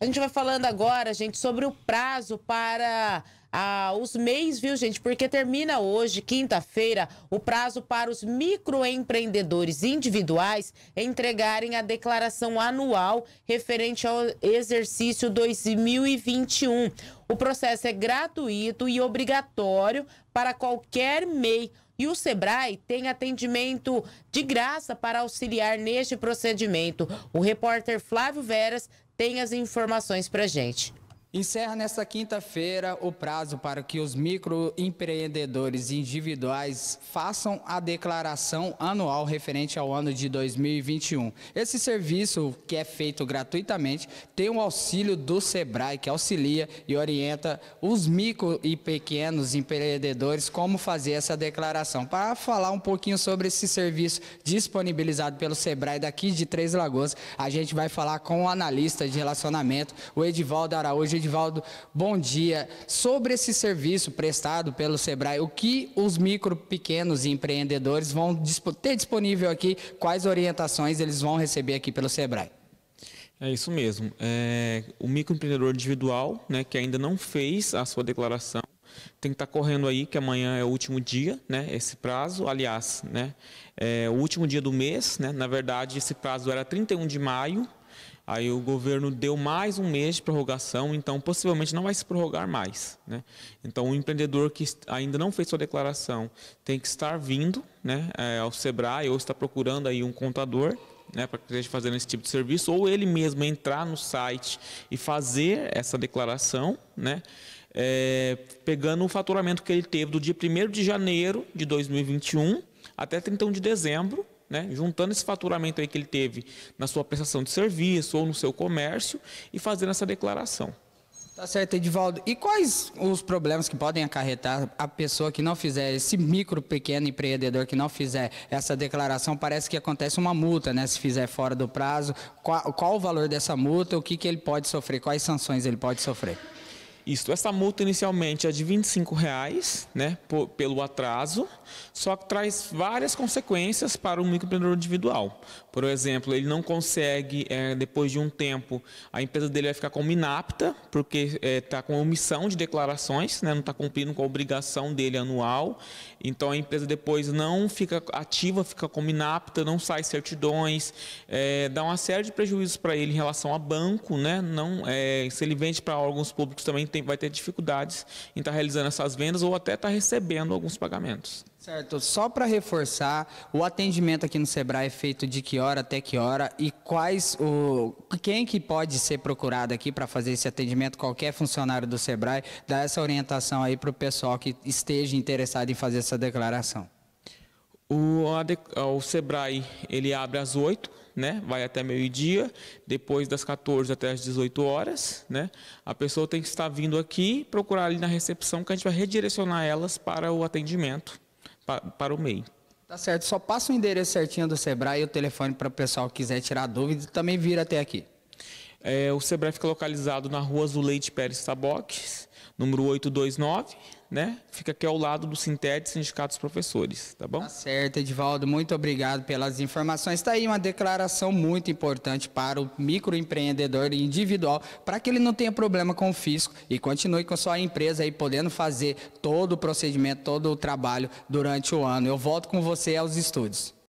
A gente vai falando agora, gente, sobre o prazo para ah, os MEIs, viu, gente? Porque termina hoje, quinta-feira, o prazo para os microempreendedores individuais entregarem a declaração anual referente ao exercício 2021. O processo é gratuito e obrigatório para qualquer MEI. E o Sebrae tem atendimento de graça para auxiliar neste procedimento. O repórter Flávio Veras tem as informações para gente. Encerra nesta quinta-feira o prazo para que os microempreendedores individuais façam a declaração anual referente ao ano de 2021. Esse serviço, que é feito gratuitamente, tem o auxílio do SEBRAE, que auxilia e orienta os micro e pequenos empreendedores como fazer essa declaração. Para falar um pouquinho sobre esse serviço disponibilizado pelo SEBRAE daqui de Três Lagoas, a gente vai falar com o analista de relacionamento, o Edivaldo Araújo. Edivaldo, bom dia. Sobre esse serviço prestado pelo Sebrae, o que os micro, pequenos empreendedores vão ter disponível aqui? Quais orientações eles vão receber aqui pelo Sebrae? É isso mesmo. É, o microempreendedor individual, né, que ainda não fez a sua declaração, tem que estar tá correndo aí, que amanhã é o último dia, né? Esse prazo, aliás, né? É o último dia do mês, né? Na verdade, esse prazo era 31 de maio, Aí o governo deu mais um mês de prorrogação, então possivelmente não vai se prorrogar mais. Né? Então o empreendedor que ainda não fez sua declaração tem que estar vindo né, eh, ao SEBRAE ou está procurando aí um contador né, para que esteja fazendo esse tipo de serviço, ou ele mesmo entrar no site e fazer essa declaração, né, é, pegando o faturamento que ele teve do dia 1 de janeiro de 2021 até 31 de dezembro né? juntando esse faturamento aí que ele teve na sua prestação de serviço ou no seu comércio e fazendo essa declaração. Tá certo, Edivaldo. E quais os problemas que podem acarretar a pessoa que não fizer, esse micro pequeno empreendedor que não fizer essa declaração? Parece que acontece uma multa, né? Se fizer fora do prazo. Qual, qual o valor dessa multa? O que, que ele pode sofrer? Quais sanções ele pode sofrer? Isso, essa multa inicialmente é de R$ 25,00 né, por, pelo atraso, só que traz várias consequências para o microempreendedor individual. Por exemplo, ele não consegue, é, depois de um tempo, a empresa dele vai ficar como inapta, porque está é, tá com omissão de declarações, né, não está cumprindo com a obrigação dele anual. Então, a empresa depois não fica ativa, fica como inapta, não sai certidões, é, dá uma série de prejuízos para ele em relação a banco. Né, não, é, se ele vende para órgãos públicos, também tem tem, vai ter dificuldades em estar tá realizando essas vendas ou até estar tá recebendo alguns pagamentos. Certo. Só para reforçar, o atendimento aqui no Sebrae é feito de que hora até que hora e quais o quem que pode ser procurado aqui para fazer esse atendimento? Qualquer funcionário do Sebrae dá essa orientação aí para o pessoal que esteja interessado em fazer essa declaração. O, ah, o Sebrae ele abre às 8, né? Vai até meio-dia, depois das 14 até às 18 horas, né? A pessoa tem que estar vindo aqui, procurar ali na recepção que a gente vai redirecionar elas para o atendimento, para, para o MEI. Tá certo, só passa o endereço certinho do Sebrae e o telefone para o pessoal que quiser tirar dúvida e também vir até aqui. É, o Sebrae fica localizado na rua Zuleite Pérez Taboque, número 829, né? Fica aqui ao lado do Sinted Sindicato dos Professores, tá bom? Tá certo, Edivaldo, muito obrigado pelas informações. Está aí uma declaração muito importante para o microempreendedor individual, para que ele não tenha problema com o fisco e continue com sua empresa aí, podendo fazer todo o procedimento, todo o trabalho durante o ano. Eu volto com você aos estúdios.